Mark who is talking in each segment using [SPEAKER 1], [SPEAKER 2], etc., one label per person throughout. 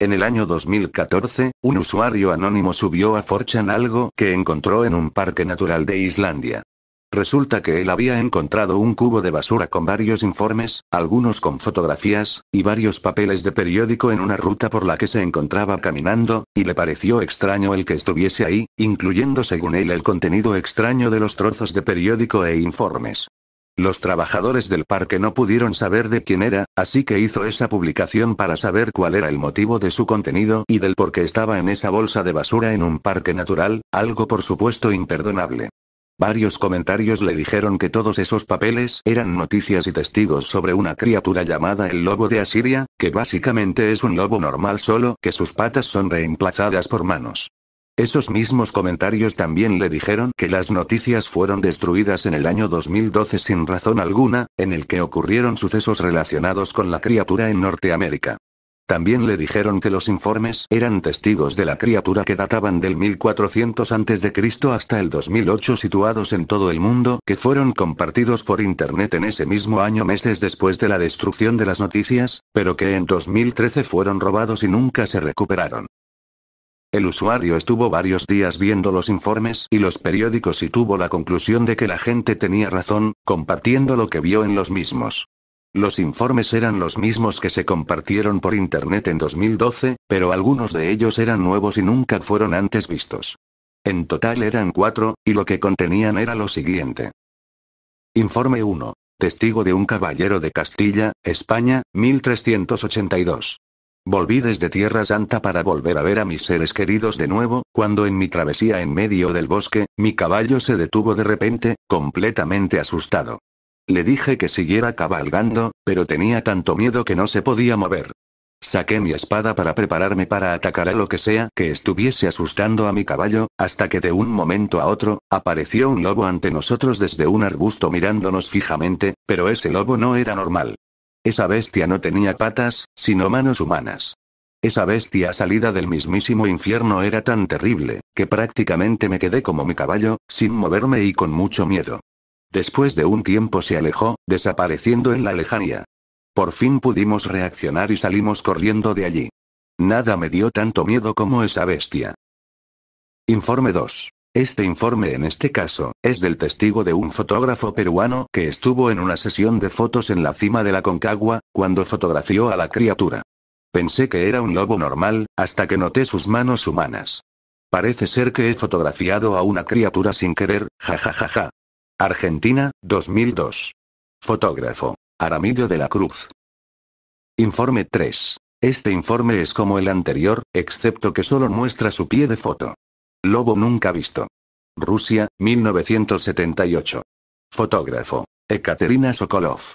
[SPEAKER 1] En el año 2014, un usuario anónimo subió a Forchan algo que encontró en un parque natural de Islandia. Resulta que él había encontrado un cubo de basura con varios informes, algunos con fotografías, y varios papeles de periódico en una ruta por la que se encontraba caminando, y le pareció extraño el que estuviese ahí, incluyendo según él el contenido extraño de los trozos de periódico e informes. Los trabajadores del parque no pudieron saber de quién era, así que hizo esa publicación para saber cuál era el motivo de su contenido y del por qué estaba en esa bolsa de basura en un parque natural, algo por supuesto imperdonable. Varios comentarios le dijeron que todos esos papeles eran noticias y testigos sobre una criatura llamada el lobo de Asiria, que básicamente es un lobo normal solo que sus patas son reemplazadas por manos. Esos mismos comentarios también le dijeron que las noticias fueron destruidas en el año 2012 sin razón alguna, en el que ocurrieron sucesos relacionados con la criatura en Norteamérica. También le dijeron que los informes eran testigos de la criatura que databan del 1400 a.C. hasta el 2008 situados en todo el mundo, que fueron compartidos por internet en ese mismo año meses después de la destrucción de las noticias, pero que en 2013 fueron robados y nunca se recuperaron. El usuario estuvo varios días viendo los informes y los periódicos y tuvo la conclusión de que la gente tenía razón, compartiendo lo que vio en los mismos. Los informes eran los mismos que se compartieron por Internet en 2012, pero algunos de ellos eran nuevos y nunca fueron antes vistos. En total eran cuatro, y lo que contenían era lo siguiente. Informe 1. Testigo de un caballero de Castilla, España, 1382. Volví desde Tierra Santa para volver a ver a mis seres queridos de nuevo, cuando en mi travesía en medio del bosque, mi caballo se detuvo de repente, completamente asustado. Le dije que siguiera cabalgando, pero tenía tanto miedo que no se podía mover. Saqué mi espada para prepararme para atacar a lo que sea que estuviese asustando a mi caballo, hasta que de un momento a otro, apareció un lobo ante nosotros desde un arbusto mirándonos fijamente, pero ese lobo no era normal. Esa bestia no tenía patas, sino manos humanas. Esa bestia salida del mismísimo infierno era tan terrible, que prácticamente me quedé como mi caballo, sin moverme y con mucho miedo. Después de un tiempo se alejó, desapareciendo en la lejanía. Por fin pudimos reaccionar y salimos corriendo de allí. Nada me dio tanto miedo como esa bestia. Informe 2. Este informe en este caso, es del testigo de un fotógrafo peruano que estuvo en una sesión de fotos en la cima de la Concagua, cuando fotografió a la criatura. Pensé que era un lobo normal, hasta que noté sus manos humanas. Parece ser que he fotografiado a una criatura sin querer, jajajaja. Argentina, 2002. Fotógrafo. Aramillo de la Cruz. Informe 3. Este informe es como el anterior, excepto que solo muestra su pie de foto. Lobo nunca visto. Rusia, 1978. Fotógrafo. Ekaterina Sokolov.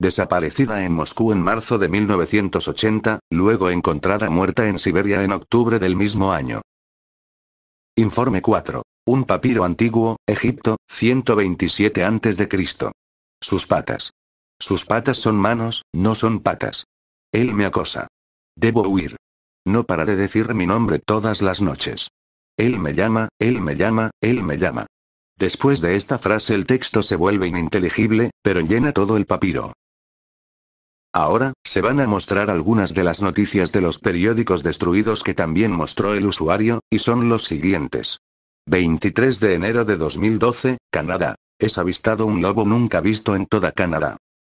[SPEAKER 1] Desaparecida en Moscú en marzo de 1980, luego encontrada muerta en Siberia en octubre del mismo año. Informe 4. Un papiro antiguo, Egipto, 127 a.C. Sus patas. Sus patas son manos, no son patas. Él me acosa. Debo huir. No pararé de decir mi nombre todas las noches. Él me llama, él me llama, él me llama. Después de esta frase el texto se vuelve ininteligible, pero llena todo el papiro. Ahora, se van a mostrar algunas de las noticias de los periódicos destruidos que también mostró el usuario, y son los siguientes. 23 de enero de 2012, Canadá. Es avistado un lobo nunca visto en toda Canadá.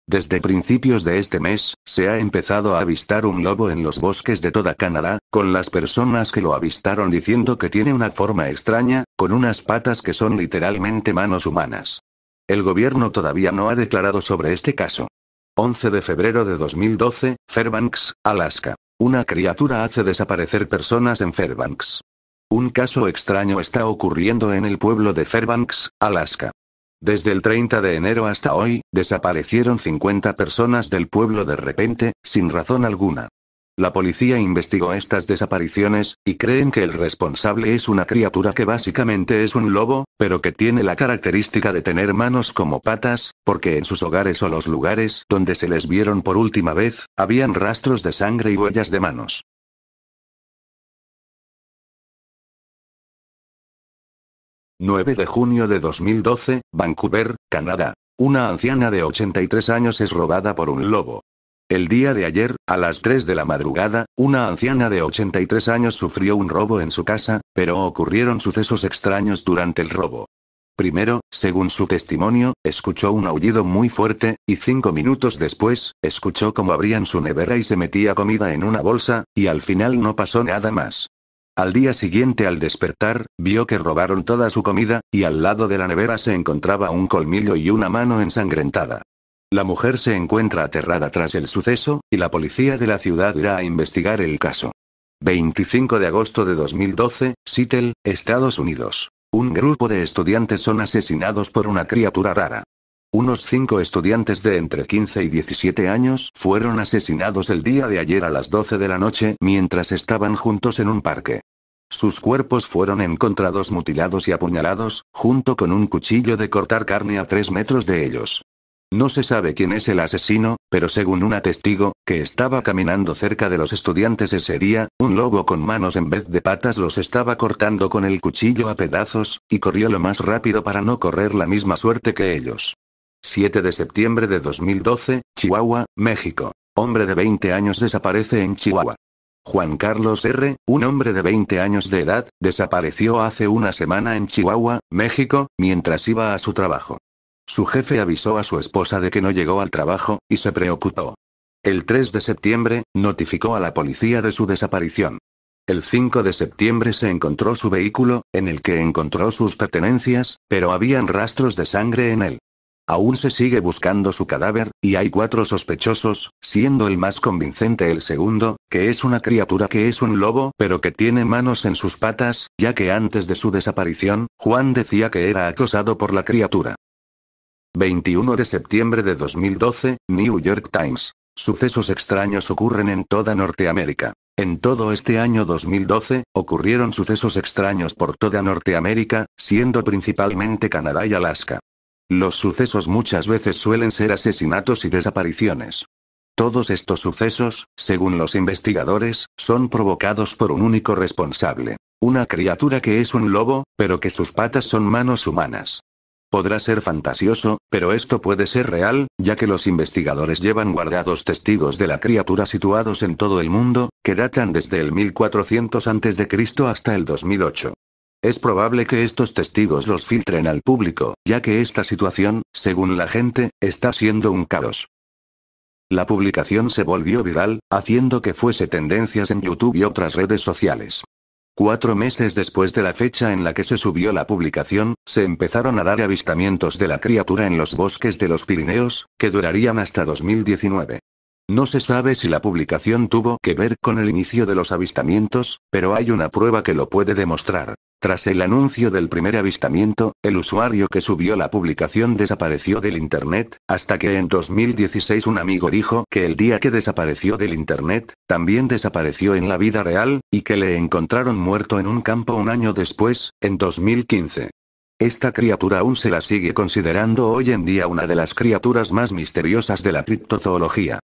[SPEAKER 1] Desde principios de este mes, se ha empezado a avistar un lobo en los bosques de toda Canadá, con las personas que lo avistaron diciendo que tiene una forma extraña, con unas patas que son literalmente manos humanas. El gobierno todavía no ha declarado sobre este caso. 11 de febrero de 2012, Fairbanks, Alaska. Una criatura hace desaparecer personas en Fairbanks. Un caso extraño está ocurriendo en el pueblo de Fairbanks, Alaska. Desde el 30 de enero hasta hoy, desaparecieron 50 personas del pueblo de repente, sin razón alguna. La policía investigó estas desapariciones, y creen que el responsable es una criatura que básicamente es un lobo, pero que tiene la característica de tener manos como patas, porque en sus hogares o los lugares donde se les vieron por última vez, habían rastros de sangre y huellas de manos. 9 de junio de 2012, Vancouver, Canadá. Una anciana de 83 años es robada por un lobo. El día de ayer, a las 3 de la madrugada, una anciana de 83 años sufrió un robo en su casa, pero ocurrieron sucesos extraños durante el robo. Primero, según su testimonio, escuchó un aullido muy fuerte, y cinco minutos después, escuchó cómo abrían su nevera y se metía comida en una bolsa, y al final no pasó nada más. Al día siguiente al despertar, vio que robaron toda su comida, y al lado de la nevera se encontraba un colmillo y una mano ensangrentada. La mujer se encuentra aterrada tras el suceso, y la policía de la ciudad irá a investigar el caso. 25 de agosto de 2012, Seattle, Estados Unidos. Un grupo de estudiantes son asesinados por una criatura rara. Unos cinco estudiantes de entre 15 y 17 años fueron asesinados el día de ayer a las 12 de la noche mientras estaban juntos en un parque. Sus cuerpos fueron encontrados mutilados y apuñalados, junto con un cuchillo de cortar carne a tres metros de ellos. No se sabe quién es el asesino, pero según un testigo, que estaba caminando cerca de los estudiantes ese día, un lobo con manos en vez de patas los estaba cortando con el cuchillo a pedazos, y corrió lo más rápido para no correr la misma suerte que ellos. 7 de septiembre de 2012, Chihuahua, México. Hombre de 20 años desaparece en Chihuahua. Juan Carlos R., un hombre de 20 años de edad, desapareció hace una semana en Chihuahua, México, mientras iba a su trabajo. Su jefe avisó a su esposa de que no llegó al trabajo, y se preocupó. El 3 de septiembre, notificó a la policía de su desaparición. El 5 de septiembre se encontró su vehículo, en el que encontró sus pertenencias, pero habían rastros de sangre en él. Aún se sigue buscando su cadáver, y hay cuatro sospechosos, siendo el más convincente el segundo, que es una criatura que es un lobo, pero que tiene manos en sus patas, ya que antes de su desaparición, Juan decía que era acosado por la criatura. 21 de septiembre de 2012, New York Times. Sucesos extraños ocurren en toda Norteamérica. En todo este año 2012, ocurrieron sucesos extraños por toda Norteamérica, siendo principalmente Canadá y Alaska. Los sucesos muchas veces suelen ser asesinatos y desapariciones. Todos estos sucesos, según los investigadores, son provocados por un único responsable. Una criatura que es un lobo, pero que sus patas son manos humanas. Podrá ser fantasioso, pero esto puede ser real, ya que los investigadores llevan guardados testigos de la criatura situados en todo el mundo, que datan desde el 1400 a.C. hasta el 2008. Es probable que estos testigos los filtren al público, ya que esta situación, según la gente, está siendo un caos. La publicación se volvió viral, haciendo que fuese tendencias en YouTube y otras redes sociales. Cuatro meses después de la fecha en la que se subió la publicación, se empezaron a dar avistamientos de la criatura en los bosques de los Pirineos, que durarían hasta 2019. No se sabe si la publicación tuvo que ver con el inicio de los avistamientos, pero hay una prueba que lo puede demostrar. Tras el anuncio del primer avistamiento, el usuario que subió la publicación desapareció del Internet, hasta que en 2016 un amigo dijo que el día que desapareció del Internet, también desapareció en la vida real, y que le encontraron muerto en un campo un año después, en 2015. Esta criatura aún se la sigue considerando hoy en día una de las criaturas más misteriosas de la criptozoología.